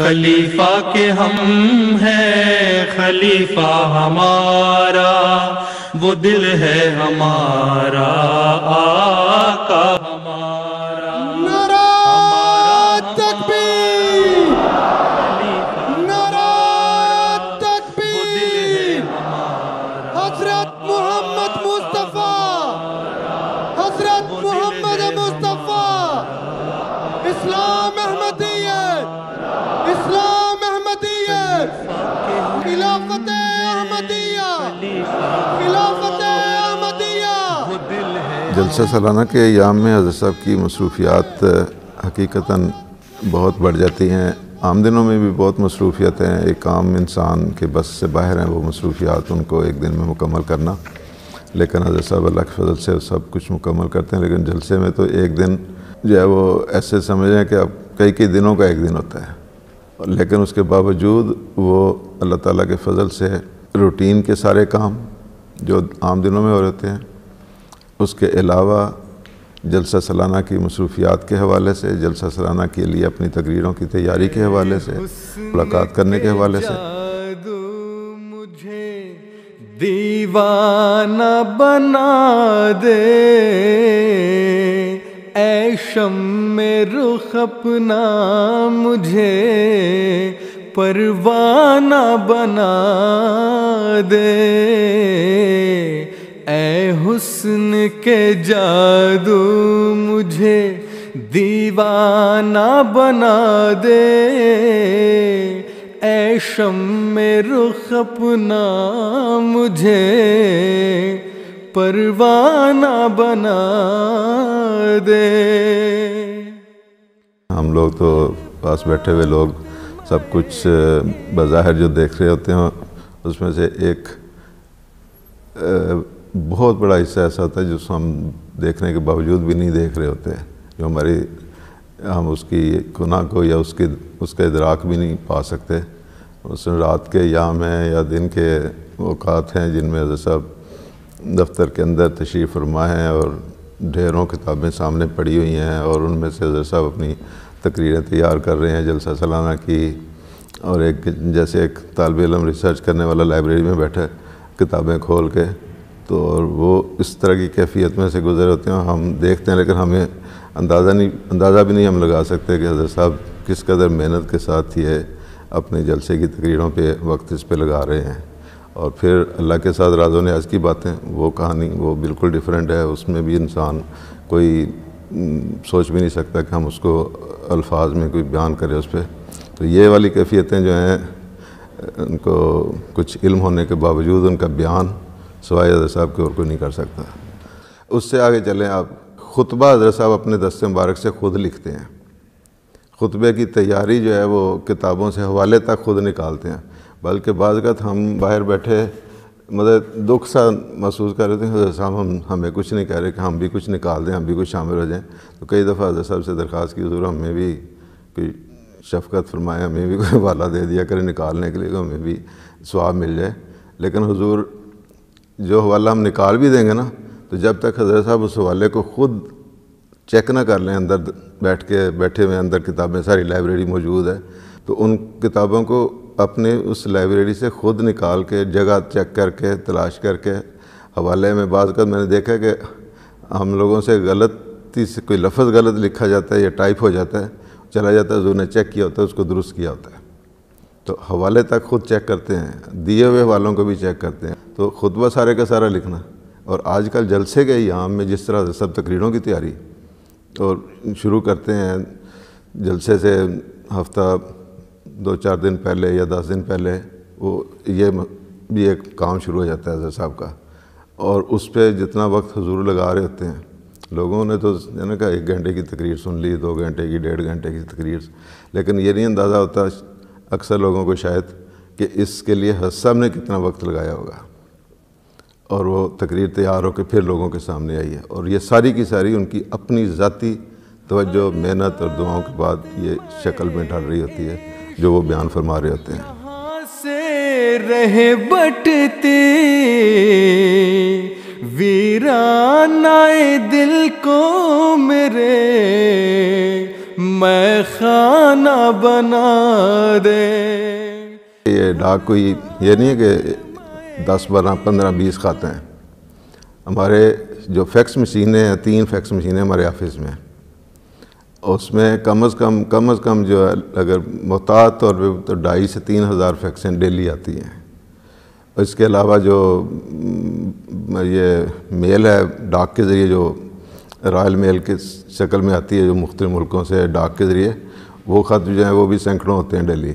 खलीफा के हम है खलीफा हमारा वो दिल है हमारा आका हमारा अच्छा सालाना के याम में हज़र साहब की मसरूफियात हकीकता बहुत बढ़ जाती हैं आम दिनों में भी बहुत मसरूफियत हैं एक आम इंसान के बस से बाहर हैं वो मसरूफियात उनको एक दिन में मुकम्मल करना लेकिन अज़र साहब अल्लाह के फजल से सब कुछ मुकम्मल करते हैं लेकिन जलसे में तो एक दिन जो है वो ऐसे समझें कि अब कई कई दिनों का एक दिन होता है लेकिन उसके बावजूद वो अल्लाह ताला के फजल से रूटीन के सारे काम जो आम दिनों में हो रहते हैं उसके अलावा जलसा सालाना की मसरूफियात के हवाले से जलसा सालाना के लिए अपनी तकरीरों की तैयारी के हवाले से मुलाकात करने के हवाले से मुझे दीवाना बना दे ऐशम में रुख अपना मुझे परवाना बना दे हुस्न के जादू मुझे दीवाना बना दे ऐशम में रुख अपना मुझे परवाना बना दे हम लोग तो पास बैठे हुए लोग सब कुछ बाहर जो देख रहे होते हैं उसमें से एक बहुत बड़ा हिस्सा ऐसा होता है जिसको हम देखने के बावजूद भी नहीं देख रहे होते जो हमारी हम उसकी गुना को या उसके उसका इदराक भी नहीं पा सकते उसमें रात के याम हैं या दिन के अवकात हैं जिनमें हजरत साहब दफ्तर के अंदर तशरीफ़ फरमा है और ढेरों किताबें सामने पड़ी हुई हैं और उनमें से हजरत साहब अपनी तकरीरें तैयार कर रहे हैं जलसा सालाना की और एक जैसे एक तालब इलम रिसर्च करने वाला लाइब्रेरी में बैठे किताबें खोल के तो और वो इस तरह की कैफियत में से गुजर होते हैं हम देखते हैं लेकिन हमें अंदाज़ा नहीं अंदाज़ा भी नहीं हम लगा सकते कि हजरत साहब किस कदर मेहनत के साथ ये अपने जलसे की तकरीरों पे वक्त इस पे लगा रहे हैं और फिर अल्लाह के साथ राजो ने आज की बातें वो कहानी वो बिल्कुल डिफरेंट है उसमें भी इंसान कोई सोच भी नहीं सकता कि हम उसको अल्फाज में कोई बयान करें उस पर तो ये वाली कैफियतें जो हैं उनको कुछ इल्म होने के बावजूद उनका बयान सवाई हजरत साहब के और कोई नहीं कर सकता उससे आगे चलें आप खुतबा हजरत साहब अपने दस्ते मुबारक से खुद लिखते हैं खुतबे की तैयारी जो है वो किताबों से हवाले तक खुद निकालते हैं बल्कि बाज़त हम बाहर बैठे मतलब दुख सा महसूस कर रहे थे हजरत साहब हम हमें कुछ नहीं कह रहे कि हम भी कुछ निकाल दें हम भी कुछ शामिल हो जाएँ तो कई दफ़ा हजरत साहब से दरख्वास्त की जरूर हमें भी कोई शफकत फरमाए हमें भी कोई वाला दे दिया करें निकालने के लिए हमें भी स्वाब मिल जाए लेकिन हजूर जो हवाला हम निकाल भी देंगे ना तो जब तक हजरत साहब उस हवाले को ख़ुद चेक ना कर लें अंदर बैठ के बैठे हुए अंदर किताबें सारी लाइब्रेरी मौजूद है तो उन किताबों को अपने उस लाइब्रेरी से ख़ुद निकाल के जगह चेक करके तलाश करके हवाले में बात कर मैंने देखा कि हम लोगों से गलती से कोई लफ्ज़ गलत लिखा जाता है या टाइप हो जाता है चला जाता है जो उन्हें चेक किया होता है उसको दुरुस्त किया होता है तो हवाले तक खुद चेक करते हैं दिए हुए वालों को भी चेक करते हैं तो खुतबा सारे का सारा लिखना और आजकल जलसे के याम में जिस तरह सब तकरीरों की तैयारी और शुरू करते हैं जलसे से हफ्ता दो चार दिन पहले या दस दिन पहले वो ये भी एक काम शुरू हो जाता है अजहर साहब का और उस पर जितना वक्त हजूर लगा रहे होते हैं लोगों ने तो ना कहा एक घंटे की तकरीर सुन ली दो घंटे की डेढ़ घंटे की तकरीर लेकिन ये नहीं अंदाज़ा होता अक्सर लोगों को शायद कि इसके लिए सब ने कितना वक्त लगाया होगा और वो तकरीर तैयार होकर फिर लोगों के सामने आई है और ये सारी की सारी उनकी अपनी ज़ाती तोज्जो मेहनत और दुआओं के बाद ये शक्ल में ढल रही होती है जो वो बयान फरमा रहे होते हैं रहे बटते वीरानाए दिल को मेरे मैं खा दीवाना बना दे ये डाक कोई ये नहीं है कि दस बारह पंद्रह बीस खाते हैं हमारे जो फैक्स मशीनें हैं तीन फैक्स मशीनें हमारे ऑफिस में उसमें कम अज़ कम कम अज़ कम जो है अगर मोहतात तौर पर तो ढाई से तीन हज़ार फैक्सें डेली आती हैं इसके अलावा जो ये मेल है डाक के ज़रिए जो रॉयल मेल के शक्ल में आती है जो मुख्त मुल्कों से डाक के ज़रिए वो ख़त जो हैं वो भी सैकड़ों होते हैं डेली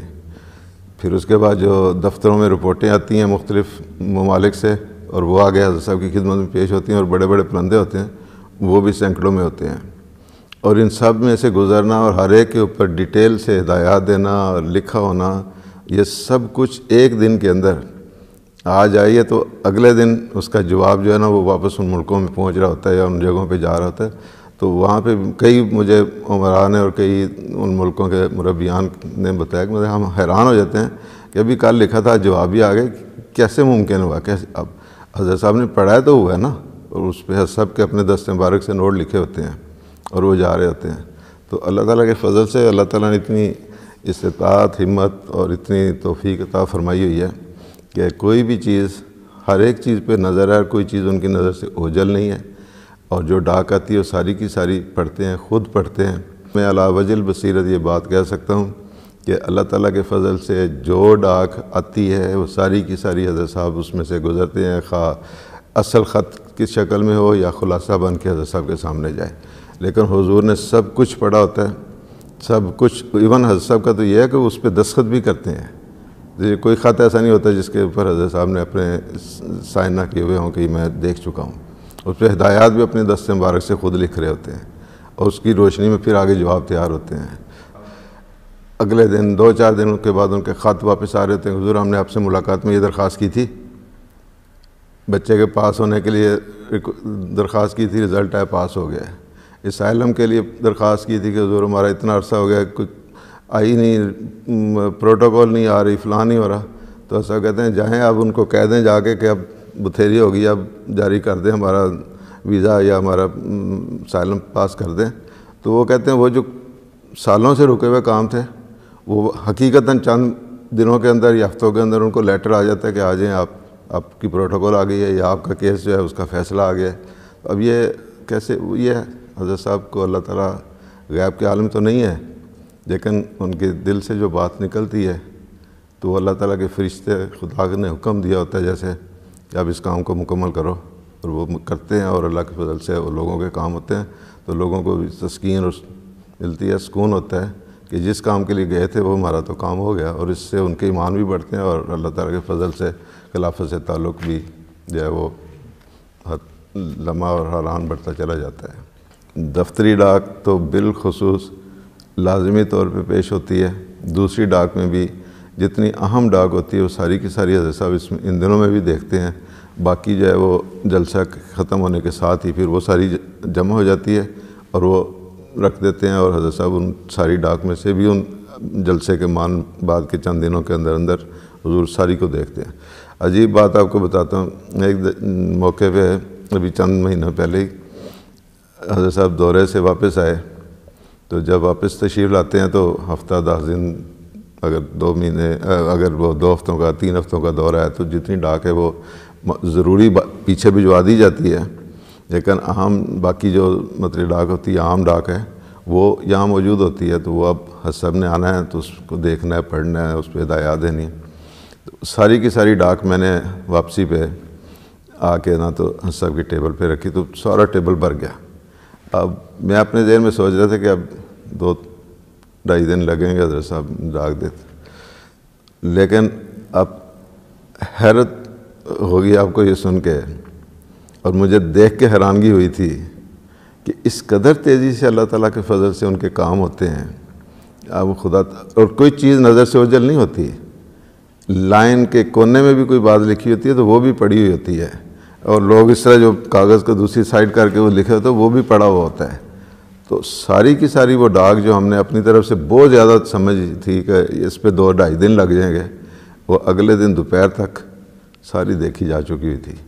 फिर उसके बाद जो दफ्तरों में रिपोर्टें आती हैं मुख्तलिफ ममालिक से और वो आगे हजर साहब की खिदमत में पेश होती हैं और बड़े बड़े परंदे होते हैं वो भी सैकड़ों में होते हैं और इन सब में से गुजरना और हर एक के ऊपर डिटेल से हदायत देना और लिखा होना ये सब कुछ एक दिन के अंदर आ जाइए तो अगले दिन उसका जवाब जो है ना वो वापस उन मुल्कों में पहुंच रहा होता है या उन जगहों पे जा रहा होता है तो वहाँ पे कई मुझे उमरान और कई उन मुल्कों के मुरबियान ने बताया कि मतलब हम हैरान हो जाते हैं कि अभी कल लिखा था जवाब ही आ गए कैसे मुमकिन हुआ कैसे अब हजरत साहब ने पढ़ाया तो हुआ है ना और उस पर सब के अपने दस्त मुबारक से नोट लिखे होते हैं और वो जा रहे होते हैं तो अल्लाह ताला के फजल से अल्लाह ताला ने इतनी इस्तात हिम्मत और इतनी तोफ़ी फरमाई हुई है कि कोई भी चीज़ हर एक चीज़ पर नज़र है कोई चीज़ उनकी नज़र से ओझल नहीं है और जो डाक आती है वो सारी की सारी पढ़ते हैं ख़ुद पढ़ते हैं मैं अलावजल बसीरत ये बात कह सकता हूँ कि अल्लाह ताला के फ़ज़ल से जो डाक आती है वो सारी की सारी हजरत साहब उसमें से गुज़रते हैं खा असल ख़त की शक्ल में हो या ख़ुलासा बन के हजरत साहब के सामने जाए लेकिन हजूर ने सब कुछ पढ़ा होता है सब कुछ इवन हजरत साहब का तो यह है कि उस पर दस्खत भी करते हैं कोई ख़त ऐसा नहीं होता जिसके ऊपर हजरत साहब ने अपने साइन ना किए हुए हों कि मैं देख चुका हूँ उस पर हदायत भी अपने दस्त मुबारक से ख़ुद लिख रहे होते हैं और उसकी रोशनी में फिर आगे जवाब तैयार होते हैं अगले दिन दो चार दिनों के बाद उनके ख़त वापस आ रहे होते हैं हजूर हमने आपसे मुलाकात में ये दरख्वास्त की थी बच्चे के पास होने के लिए दरख्वास्त की थी रिज़ल्ट आया पास हो गया इस आइलम के लिए दरख्वास्त की थी कि हजूर हमारा इतना अरसा हो गया कुछ आई नहीं प्रोटोकॉल नहीं आ रही फ़लाँ नहीं हो रहा तो ऐसा कहते हैं जाएँ अब उनको कह दें जाके कि अब हो होगी अब जारी कर दें हमारा वीज़ा या हमारा सालम पास कर दें तो वो कहते हैं वो जो सालों से रुके हुए काम थे वो हकीकता चंद दिनों के अंदर या हफ्तों के अंदर उनको लेटर आ जाता है कि आ जाएँ आप आपकी प्रोटोकॉल आ गई है या आपका केस जो है उसका फैसला आ गया है तो अब ये कैसे ये हजरत साहब को अल्लाह ताला गैब के आलम तो नहीं है लेकिन उनके दिल से जो बात निकलती है तो अल्लाह ताला के फरिश्ते खुदा ने हुक्म दिया होता है जैसे कि आप इस काम को मुकम्मल करो और वो करते हैं और अल्लाह के फजल से वो लोगों के काम होते हैं तो लोगों को तस्किन और मिलती है सुकून होता है कि जिस काम के लिए गए थे वो हमारा तो काम हो गया और इससे उनके ईमान भी बढ़ते हैं और अल्लाह ताला के फजल से खिलाफत से ताल्लुक़ भी जो है वो लम्हा और हरान बढ़ता चला जाता है दफ्तरी डाक तो बिलखसूस लाजमी तौर पे पेश होती है दूसरी डाक में भी जितनी अहम डाक होती है वो सारी की सारी हजरत साहब इसमें इन दिनों में भी देखते हैं बाकी जो है वो जलसा ख़त्म होने के साथ ही फिर वो सारी जमा हो जाती है और वो रख देते हैं और हजरत साहब उन सारी डाक में से भी उन जलसे के मान बाद के चंद दिनों के अंदर अंदर हजूर सारी को देखते हैं अजीब बात आपको बताता हूँ एक मौके पर अभी चंद महीनों पहले ही हजरत साहब दौरे से वापस आए तो जब वापस तशीर लाते हैं तो हफ्ता दस दिन अगर दो महीने अगर वो दो हफ्तों का तीन हफ्तों का दौरा है तो जितनी डाक है वो ज़रूरी पीछे भिजवा दी जाती है लेकिन आम बाकी जो मतलब डाक होती है आम डाक है वो यहाँ मौजूद होती है तो वो अब हसब ने आना है तो उसको देखना है पढ़ना है उस पर हदायात देनी तो सारी की सारी डाक मैंने वापसी पे आके ना तो हसब की टेबल पे रखी तो सारा टेबल भर गया अब मैं अपने देर में सोच रहा था कि अब दो ढाई दिन लगेंगे हजरत साहब डाक देते लेकिन अब हैरत होगी आपको ये सुन के और मुझे देख के हैरानगी हुई थी कि इस कदर तेज़ी से अल्लाह ताला के फजल से उनके काम होते हैं अब खुदा और कोई चीज़ नज़र से उजल नहीं होती लाइन के कोने में भी कोई बात लिखी होती है तो वो भी पढ़ी हुई होती है और लोग इस तरह जो कागज़ को दूसरी साइड करके वो लिखे होते हैं वो भी पढ़ा हुआ होता है तो सारी की सारी वो डाक जो हमने अपनी तरफ से बहुत ज़्यादा समझ थी कि इस पर दो ढाई दिन लग जाएंगे वो अगले दिन दोपहर तक सारी देखी जा चुकी हुई थी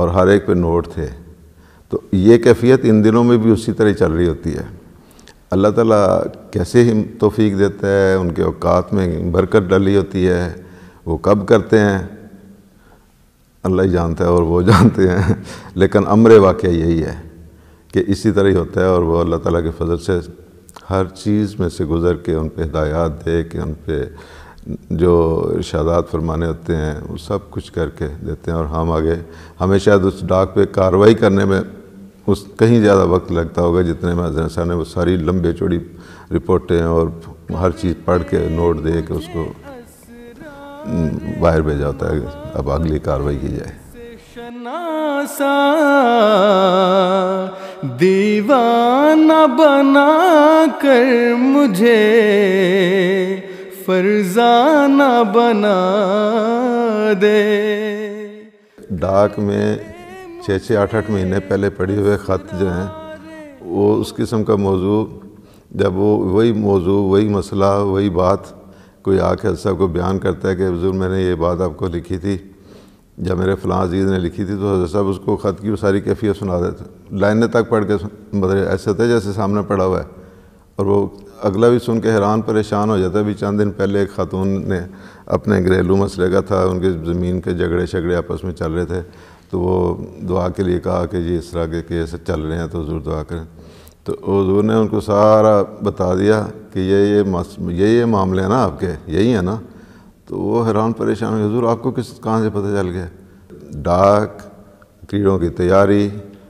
और हर एक पे नोट थे तो ये कैफियत इन दिनों में भी उसी तरह चल रही होती है अल्लाह ताला कैसे ही तोफ़ीक देता है उनके अवकात में बरकत डाली होती है वो कब करते हैं अल्लाह ही जानता है और वो जानते हैं लेकिन अमरे वाक़ यही है कि इसी तरह ही होता है और वो अल्लाह ताला के फजल से हर चीज़ में से गुज़र के उन पर हदायत दे के उन पर जो इर्शादात फरमाने होते हैं वो सब कुछ करके देते हैं और हम आगे हमें शायद उस डाक पे कार्रवाई करने में उस कहीं ज़्यादा वक्त लगता होगा जितने में हजरत ने वो सारी लंबे चौड़ी रिपोर्टें और हर चीज़ पढ़ के नोट दे के उसको हम्म, बाहर भेजा होता है अब अगली कार्रवाई की जाए इतना सा दीवाना बना कर मुझे फरजाना बना दे डाक में छः छः आठ आठ महीने पहले पढ़े हुए ख़त जो हैं वो उस किस्म का मौजू जब वो वही मौजू वही मसला वही बात कोई आके साहब को बयान करता है कि हजूर मैंने ये बात आपको लिखी थी जब मेरे फलां अजीज़ ने लिखी थी तो हजरत साहब उसको ख़त की वो सारी कैफियत सुना देते थे लाइने तक पढ़ के मतलब ऐसे थे जैसे सामने पढ़ा हुआ है और वो अगला भी सुन के हैरान परेशान हो जाता है अभी चंद दिन पहले एक ख़ातून ने अपने घरेलू मसले का था उनके ज़मीन के झगड़े झगड़े आपस में चल रहे थे तो वो दुआ के लिए कहा कि जी इस तरह के केस चल रहे हैं तो हजूर दुआ करें तो हजूर ने उनको सारा बता दिया कि ये ये ये ये मामले हैं ना आपके यही है ना तो वो हैरान परेशान हुए हजूर आपको किस कहाँ से पता चल गया डाक कीड़ों की तैयारी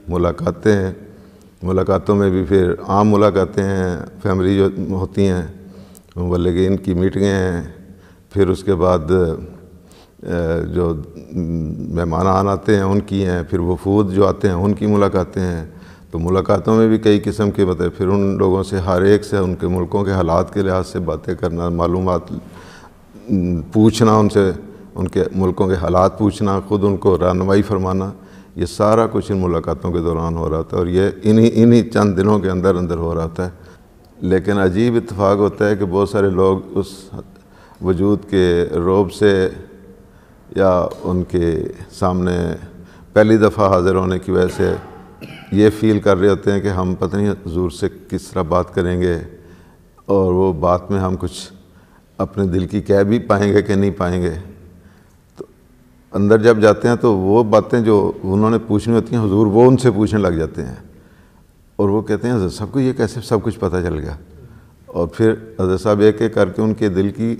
मुलाकातें मुलाकातों में भी फिर आम मुलाकातें हैं फैमिली जो होती हैं कि इनकी मीटिंगें हैं फिर उसके बाद जो मेहमान आन आते हैं उनकी हैं फिर वफूद जो आते हैं उनकी मुलाकातें हैं तो मुलाकातों में भी कई किस्म के बताए फिर उन लोगों से हर एक से उनके मुल्कों के हालात के लिहाज से बातें करना मालूम पूछना उनसे उनके मुल्कों के हालात पूछना ख़ुद उनको रहनमाई फरमाना ये सारा कुछ इन मुलाकातों के दौरान हो रहा था और ये इन्हीं इन्हीं चंद दिनों के अंदर अंदर हो रहा था लेकिन अजीब इतफाक़ होता है कि बहुत सारे लोग उस वजूद के रोब से या उनके सामने पहली दफ़ा हाज़िर होने की वजह से ये फील कर रहे होते हैं कि हम पता नहीं जोर से किस तरह बात करेंगे और वो बात में हम कुछ अपने दिल की कह भी पाएंगे कि नहीं पाएंगे तो अंदर जब जाते हैं तो वो बातें जो उन्होंने पूछनी होती हैं हजूर वो उनसे पूछने लग जाते हैं और वो कहते हैं साहब को ये कैसे सब कुछ पता चल गया और फिर हजरत साहब एक एक करके उनके दिल की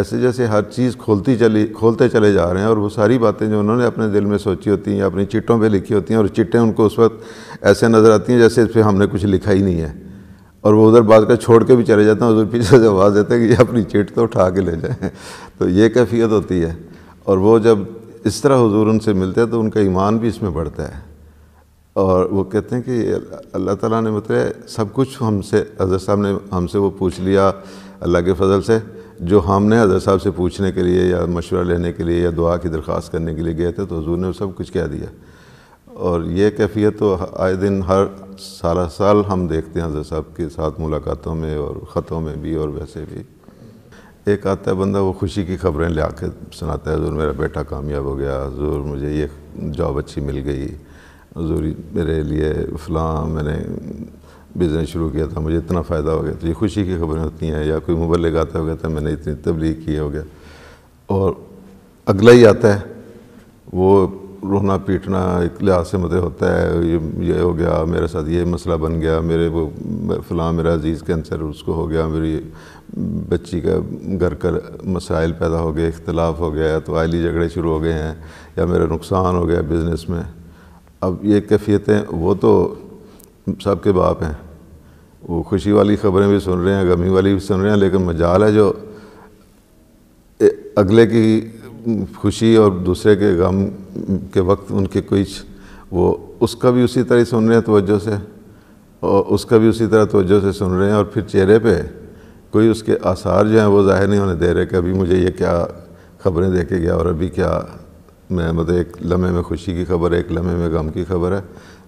ऐसे जैसे हर चीज़ खोलती चली खोलते चले जा रहे हैं और वो सारी बातें जो उन्होंने अपने दिल में सोची होती हैं या अपनी चिट्टों पे लिखी होती हैं और चिट्टें उनको उस वक्त ऐसे नज़र आती हैं जैसे इस पर हमने कुछ लिखा ही नहीं है और वो उधर बात कर छोड़ के भी चले जाते हैं उधर पीछे से आवाज़ देते हैं कि ये अपनी चीट तो उठा के ले जाएँ तो ये कैफियत होती है और वो जब इस तरह हजूर उनसे मिलते हैं तो उनका ईमान भी इसमें बढ़ता है और वो कहते हैं कि अल्लाह ताला ने मतलब सब कुछ हमसे हजरत साहब ने हमसे वो पूछ लिया अल्लाह के फजल से जो हमने हजरत साहब से पूछने के लिए या मशवरा लेने के लिए या दुआ की दरख्वास्त करने के लिए गए थे तो हजूर ने वो सब कुछ कह दिया और ये कैफियत तो आए दिन हर सारा साल हम देखते हैं हजरत साहब के साथ मुलाकातों में और ख़तों में भी और वैसे भी एक आता है बंदा वो खुशी की खबरें ले आके सुनाता है हजूर मेरा बेटा कामयाब हो गया हजूर मुझे ये जॉब अच्छी मिल गई हजूर मेरे लिए फलां मैंने बिज़नेस शुरू किया था मुझे इतना फ़ायदा हो गया तो ये खुशी की खबरें होती हैं या कोई मुबलग आता हो गया था तो मैंने इतनी तबलीग की हो गया और अगला ही आता है वो रोना पीटना एक लिहाज से मतलब होता है ये ये हो गया मेरे साथ ये मसला बन गया मेरे वो फ़लाँ मेरा अजीज़ कैंसर उसको हो गया मेरी बच्ची का घर कर मसाइल पैदा हो गए इख्तलाफ हो गया तो आयली झगड़े शुरू हो गए हैं या मेरा नुकसान हो गया बिज़नेस में अब ये कैफियतें वो तो सबके बाप हैं वो खुशी वाली ख़बरें भी सुन रहे हैं गमी वाली भी सुन रहे हैं लेकिन मजाल है जो अगले की खुशी और दूसरे के गम के वक्त उनके कोई वो उसका भी उसी तरह सुन रहे हैं तोज्जो से और उसका भी उसी तरह तोज्जो से सुन रहे हैं और फिर चेहरे पे कोई उसके आसार जो हैं वो ज़ाहिर नहीं होने दे रहे कि अभी मुझे ये क्या खबरें दे के गया और अभी क्या मैं मतलब एक लम्हे में खुशी की खबर है एक लम्हे में गम की खबर है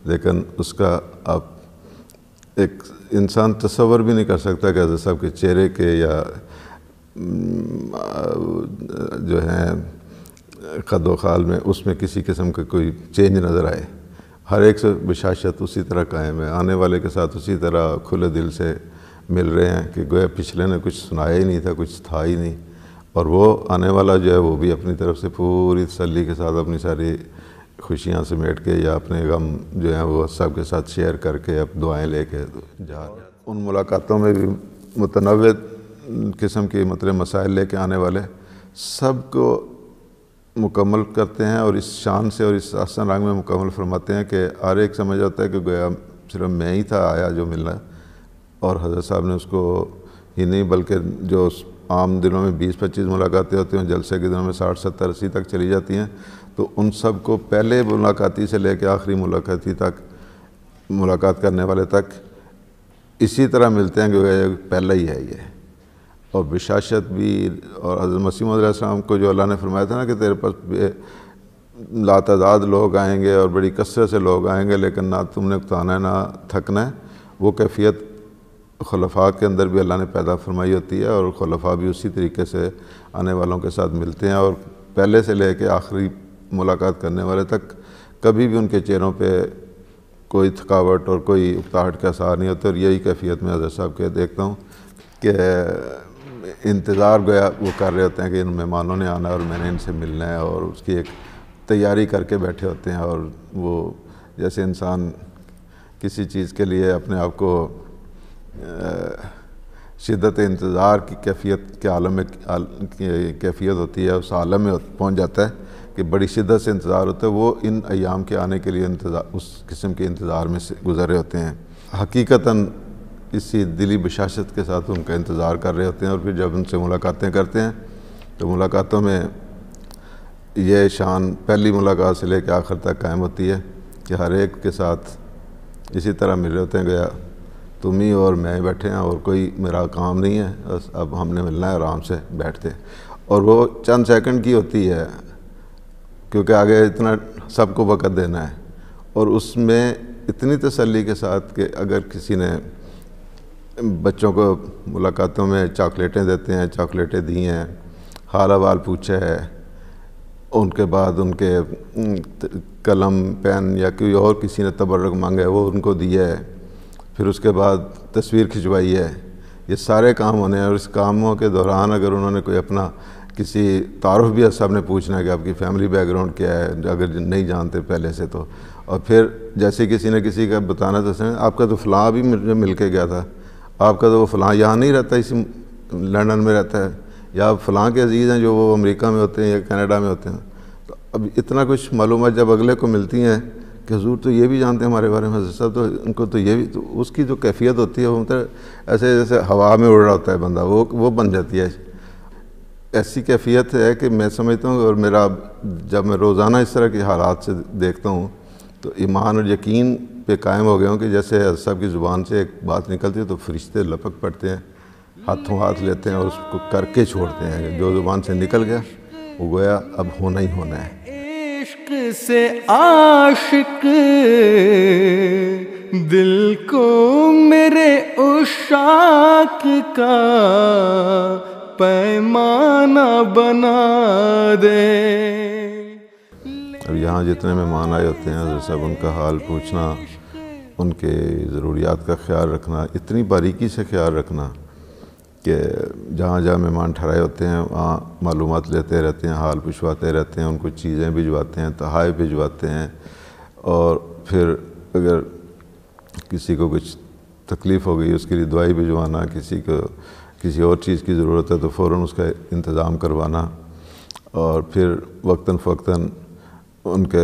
लेकिन उसका आप एक इंसान तस्वर भी नहीं कर सकता कि साहब के चेहरे के या जो है कदोखाल में उसमें किसी किस्म का कोई चेंज नज़र आए हर एक से विशाशत उसी तरह कायम है आने वाले के साथ उसी तरह खुले दिल से मिल रहे हैं कि गोया पिछले ने कुछ सुनाया ही नहीं था कुछ था ही नहीं और वो आने वाला जो है वो भी अपनी तरफ से पूरी तसली के साथ अपनी सारी खुशियाँ से मेट के या अपने गम जो है वो सब के साथ शेयर करके अब ले कर जा उन मुलाकातों में भी मुतनवद किस्म के मतलब मसाइल लेके आने वाले सब को मुकम्मल करते हैं और इस शान से और इस आसन रंग में मुकम्मल फरमाते हैं कि हर एक समझ आता है कि गोया सिर्फ मैं ही था आया जो मिलना और हजरत साहब ने उसको ही नहीं बल्कि जो आम दिनों में 20-25 मुलाकातें होती हैं जलसे के दिनों में 60-70 अस्सी तक चली जाती हैं तो उन सब को पहले मुलाकाती से लेकर आखिरी मुलाकाती तक मुलाकात करने वाले तक इसी तरह मिलते हैं कि पहला ही है ये और बिशाशत भी और हजरत मसीम को जो अल्लाह ने फरमाया था ना कि तेरे पास लातदाद लोग आएंगे और बड़ी कसरत से लोग आएंगे लेकिन ना तुमने उकताना है ना थकना है वो कैफियत खलफा के अंदर भी अल्लाह ने पैदा फरमाई होती है और खलफा भी उसी तरीके से आने वालों के साथ मिलते हैं और पहले से ले कर आखिरी मुलाकात करने वाले तक कभी भी उनके चेहरों पर कोई थकावट और कोई उकताहट का असार नहीं होता और यही कैफियत मैं हजरत साहब के देखता हूँ कि इंतज़ार गया वो कर रहे होते हैं कि इन मेहमानों ने आना है और मैंने इनसे मिलना है और उसकी एक तैयारी करके बैठे होते हैं और वो जैसे इंसान किसी चीज़ के लिए अपने आप को शिदत इंतज़ार की कैफियत के आलम में कैफियत होती है उस आलम में पहुंच जाता है कि बड़ी शिदत से इंतज़ार होता है वो इन अयाम के आने के लिए इंतज़ार उस किस्म के इंतज़ार में से गुजर रहे होते हैं हकीकता इसी दिली बशाशत के साथ उनका इंतज़ार कर रहे होते हैं और फिर जब उनसे मुलाकातें करते हैं तो मुलाकातों में यह शान पहली मुलाकात से लेकर आखिर तक कायम होती है कि हर एक के साथ इसी तरह मिल रहे होते हैं गया तुम ही और मैं बैठे हैं और कोई मेरा काम नहीं है बस अब हमने मिलना है आराम से बैठते हैं और वो चंद सेकंड की होती है क्योंकि आगे इतना सबको वक़्त देना है और उसमें इतनी तसल्ली के साथ कि अगर किसी ने बच्चों को मुलाकातों में चॉकलेटें देते हैं चॉकलेटें दी हैं हाल हवाल पूछा है उनके बाद उनके कलम पेन या कोई और किसी ने तबर्रक मांगा है वो उनको दिया है फिर उसके बाद तस्वीर खिंचवाई है ये सारे काम होने हैं और इस कामों के दौरान अगर उन्होंने कोई अपना किसी तारफ़ भी सब ने पूछना है कि आपकी फैमिली बैकग्राउंड क्या है अगर नहीं जानते पहले से तो और फिर जैसे किसी ने किसी का बताना तो आपका तो फलाह भी मुझे मिल के गया था आपका तो वो फ़लाँ यहाँ नहीं रहता इसी लंडन में रहता है या फ़लाँ के अजीज़ हैं जो वो अमेरिका में होते हैं या कनाडा में होते हैं तो अब इतना कुछ मालूम जब अगले को मिलती हैं कि हजूर तो ये भी जानते हैं हमारे बारे में सब साहब तो उनको तो ये भी तो उसकी जो तो कैफियत होती है वो मतलब ऐसे जैसे हवा में उड़ रहा होता है बंदा वो वो बन जाती है ऐसी कैफियत है कि मैं समझता हूँ और मेरा जब मैं रोज़ाना इस तरह के हालात से देखता हूँ तो ईमान और यकीन पे कायम हो गए हूँ कि जैसे साहब की ज़ुबान से एक बात निकलती है तो फरिश्ते लपक पड़ते हैं हाथों हाथ लेते हैं और उसको करके छोड़ते हैं जो ज़ुबान से निकल गया वो गोया अब होना ही होना है इश्क से आशिक दिल को मेरे उशाक का पैमाना बना दे अब यहाँ जितने मेहमान आए होते हैं सब उनका हाल पूछना उनके ज़रूरियात का ख्याल रखना इतनी बारीकी से ख्याल रखना कि जहाँ जहाँ मेहमान ठहराए होते हैं वहाँ मालूम लेते रहते हैं हाल पिछवाते रहते हैं उनको चीज़ें भिजवाते हैं तहाए भिजवाते हैं और फिर अगर किसी को कुछ तकलीफ़ हो गई उसके लिए दवाई भिजवाना किसी को किसी और चीज़ की ज़रूरत है तो फ़ौर उसका इंतज़ाम करवाना और फिर वक्ता फ़क्ता उनके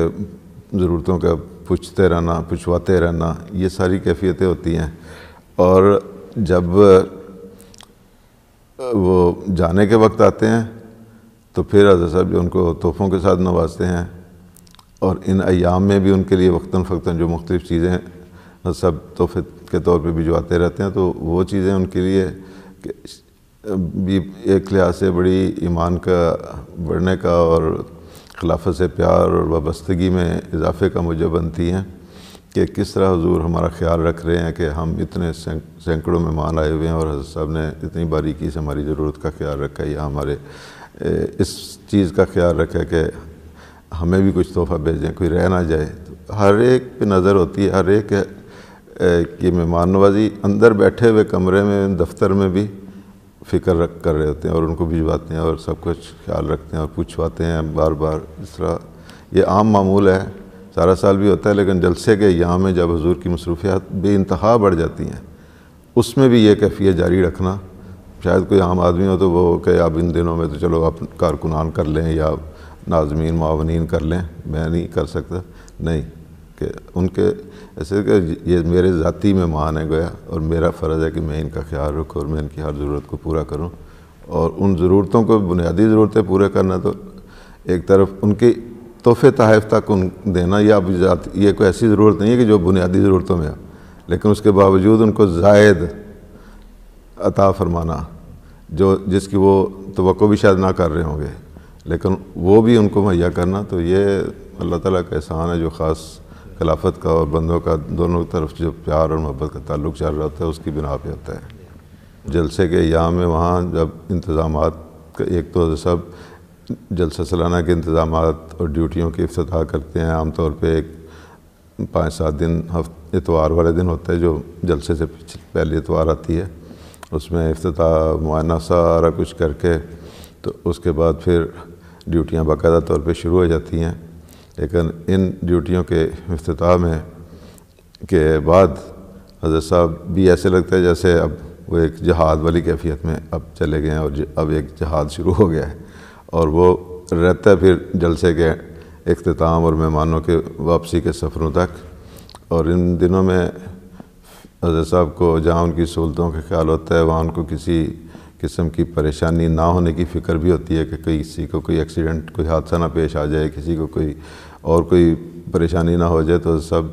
ज़रूरतों का पूछते रहना पूछवाते रहना ये सारी कैफियतें होती हैं और जब वो जाने के वक्त आते हैं तो फिर हजरत साहब जो उनको तोहफ़ों के साथ नवाजते हैं और इन अयाम में भी उनके लिए वक्ता फ़क्ता जो मुख्तलिफ़ चीज़ें सब तोहफे के तौर पर भिजवाते रहते हैं तो वो चीज़ें उनके लिए भी एक लिहाज से बड़ी ईमान का बढ़ने का और खिलाफत से प्यार और वाबस्तगी में इजाफे का मुझे बनती हैं कि किस तरह हजूर हमारा ख्याल रख रहे हैं कि हम इतने सैकड़ों में मान आए हुए हैं और हजरत साहब ने इतनी बारीकी से हमारी ज़रूरत का ख्याल रखा है या हमारे इस चीज़ का ख्याल रखा है कि हमें भी कुछ तोहफ़ा भेजें कोई रह ना जाए तो हर एक पे नज़र होती है हर एक की मेहमान नवाजी अंदर बैठे हुए कमरे में दफ्तर में भी फिक्र रख कर रहे होते हैं और उनको भिजवाते हैं और सब कुछ ख्याल रखते हैं और पूछवाते हैं बार बार इस तरह ये आम मामूल है सारा साल भी होता है लेकिन जलसे के यहाँ में जब हजूर की मसरूफियात बेानतहा बढ़ जाती हैं उसमें भी ये कैफियत जारी रखना शायद कोई आम आदमी हो तो वो कहे अब इन दिनों में तो चलो आप कारकुनान कर लें या नाजमीन मावनीन कर लें मैं नहीं कर सकता नहीं कि उनके ऐसे कि ये मेरे ज़ाती मान है गया और मेरा फ़र्ज़ है कि मैं इनका ख्याल रखूँ और मैं इनकी हर ज़रूरत को पूरा करूँ और उन ज़रूरतों को बुनियादी ज़रूरतें पूरा करना तो एक तरफ उनकी तोहफ़े तहफ़ तक उन देना या ये कोई ऐसी ज़रूरत नहीं है कि जो बुनियादी ज़रूरतों में है लेकिन उसके बावजूद उनको जायद अता फरमाना जो जिसकी वो तो भी शायद ना कर रहे होंगे लेकिन वो भी उनको मुहैया करना तो ये अल्लाह ताला का एहसान है जो ख़ास खिलाफत का और बंदों का दोनों तरफ जो प्यार और मोहब्बत का ताल्लुक चल रहा होता है उसकी बिना पर होता है जलसे के या में वहाँ जब इंतज़ाम का एक तो सब जलसा सालाना के इंतज़ाम और ड्यूटियों की अफ्ताह करते हैं आमतौर पर एक पाँच सात दिन हफ्त इतवार वाले दिन होते हैं जो जलसे से पहले इतवार आती है उसमें अफ्ताह मुआना सारा कुछ करके तो उसके बाद फिर ड्यूटियाँ बाकायदा तौर पर शुरू हो जाती हैं लेकिन इन ड्यूटियों के अफ्त में के बाद हजरत साहब भी ऐसे लगता है जैसे अब वो एक जहाद वाली कैफियत में अब चले गए हैं और अब एक जहाज शुरू हो गया है और वो रहता है फिर जलसे के अख्ताम और मेहमानों के वापसी के सफ़रों तक और इन दिनों में हजरत साहब को जहाँ उनकी सहूलतों का ख्याल होता है वहाँ उनको किसी किस्म की परेशानी ना होने की फ़िक्र भी होती है कि कोई किसी को कोई एक्सीडेंट कोई हादसा ना पेश आ जाए किसी को कोई और कोई परेशानी ना हो जाए तो सब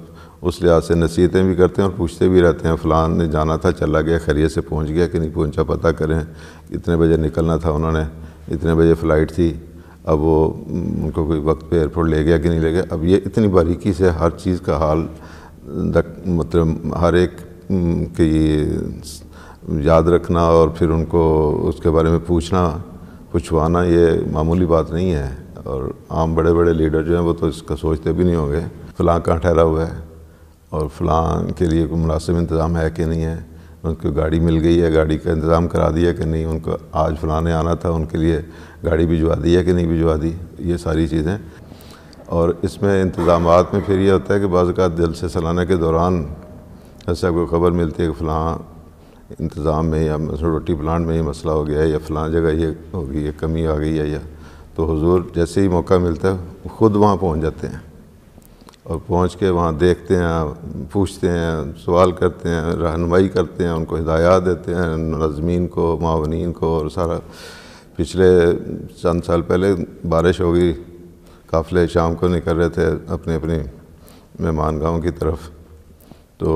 उस लिहाज से नसीहतें भी करते हैं और पूछते भी रहते हैं फ़लान ने जाना था चला गया खैरियत से पहुंच गया कि नहीं पहुंचा पता करें इतने बजे निकलना था उन्होंने इतने बजे फ़्लाइट थी अब वो उनको कोई वक्त पे एयरपोर्ट ले गया कि नहीं ले गया अब ये इतनी बारीकी से हर चीज़ का हाल मतलब हर एक की याद रखना और फिर उनको उसके बारे में पूछना पूछवाना ये मामूली बात नहीं है और आम बड़े बड़े लीडर जो हैं वो तो इसका सोचते भी नहीं होंगे फ़लाँ कहाँ ठहरा हुआ है और फ़लाँ के लिए कोई मुनासिब इंतज़ाम है कि नहीं है उनको गाड़ी मिल गई है गाड़ी का इंतज़ाम करा दिया कि नहीं उनको आज फलाने ने आना था उनके लिए गाड़ी भिजवा दी है कि नहीं भिजवा दी ये सारी चीज़ें और इसमें इंतज़ाम में फिर ये होता है कि बाज़ात जलसे सलाना के दौरान ऐसा कोई ख़बर मिलती है कि फ़लाँ इंतज़ाम में या मतलब रोटी प्लान में ही मसला हो गया है या फ़लाँ जगह ये हो गई है कमी आ गई है या तो हुजूर जैसे ही मौका मिलता है ख़ुद वहाँ पहुँच जाते हैं और पहुँच के वहाँ देखते हैं पूछते हैं सवाल करते हैं रहनमई करते हैं उनको हिदायत देते हैं नजमीन को मावनीन को और सारा पिछले चंद साल पहले बारिश हो गई काफ़िले शाम को निकल रहे थे अपने अपने मेहमान गाँव की तरफ तो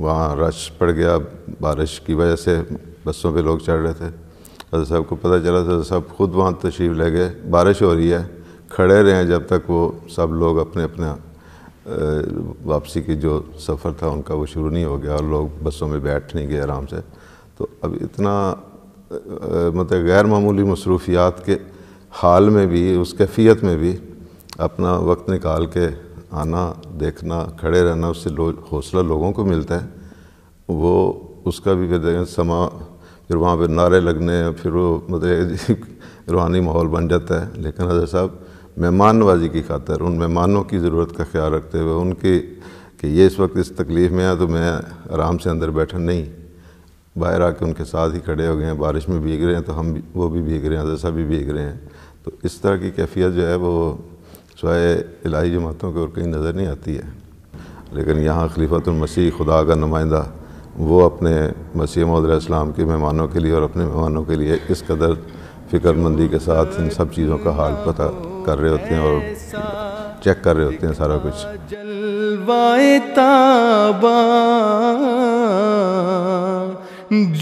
वहाँ रश पड़ गया बारिश की वजह से बसों पे लोग चढ़ रहे थे हजर तो साहब को पता चला था साहब खुद वहाँ तशरीफ ले गए बारिश हो रही है खड़े रहे हैं जब तक वो सब लोग अपने अपने वापसी की जो सफ़र था उनका वो शुरू नहीं हो गया और लोग बसों में बैठ नहीं गए आराम से तो अब इतना मतलब गैर मामूली मसरूफियात के हाल में भी उस कैफियत में भी अपना वक्त निकाल के आना देखना खड़े रहना उससे लो, हौसला लोगों को मिलता है वो उसका भी फिर देखें समा फिर वहाँ पर नारे लगने फिर वो मतलब रूहानी माहौल बन जाता है लेकिन हजरत साहब मेहमान नवाजी की खातर उन मेहमानों की ज़रूरत का ख्याल रखते हुए उनकी कि ये इस वक्त इस तकलीफ़ में है तो मैं आराम से अंदर बैठा नहीं बाहर आके उनके साथ ही खड़े हो गए हैं बारिश में भीग रहे हैं तो हम वो भी भीग रहे हैं हजरत साहब भी भीग रहे हैं तो इस तरह की कैफियत जो है वो सवाए इलाही जमातों की और कहीं नज़र नहीं आती है लेकिन यहाँ खलीफतुलमसीह खुदा का नुमाइंदा वो अपने मसीह मदम के मेहमानों के लिए और अपने मेहमानों के लिए इस कदर फ़िक्रमंदी के साथ इन सब चीज़ों का हाल पता कर रहे होते हैं और चेक कर रहे होते हैं सारा कुछ जलवाए ताबा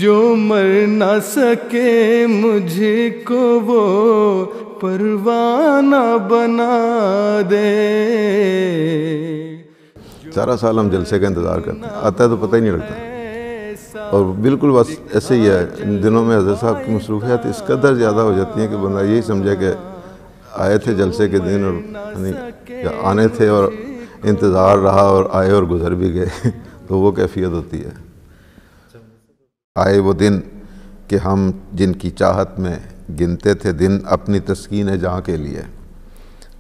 जो मर ना सके मुझे को वो परवाना बना दे सारा साल हम जलसे का इंतज़ार करते हैं आता है तो पता ही नहीं लगता और बिल्कुल बस ऐसे ही है इन दिनों में हजरत साहब की मसरूफियात इस कदर ज़्यादा हो जाती हैं कि बंदा यही समझे कि आए थे जलसे के दिन और आने थे और इंतज़ार रहा और आए और गुजर भी गए तो वो कैफियत होती है आए वो दिन कि हम जिनकी चाहत में गिनते थे दिन अपनी तस्कीन जहाँ के लिए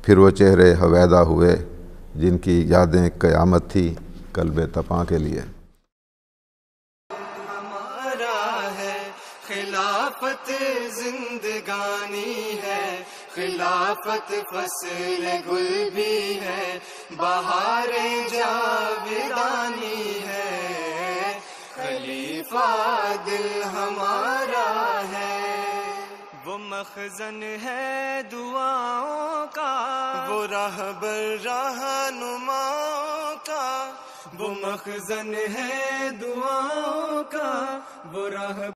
फिर वो चेहरे हवैदा हुए जिनकी यादें क़यामत थी कल्ब तपा के लिए खिलाफत जिंदगानी है खिलाफत फसल गुल भी है बाहर जाविदानी है खलीफा दिल हमारा है मखजन है दुआओं का वो राहबर रहनुमाओं का वो मखजन है दुआओं का वो राह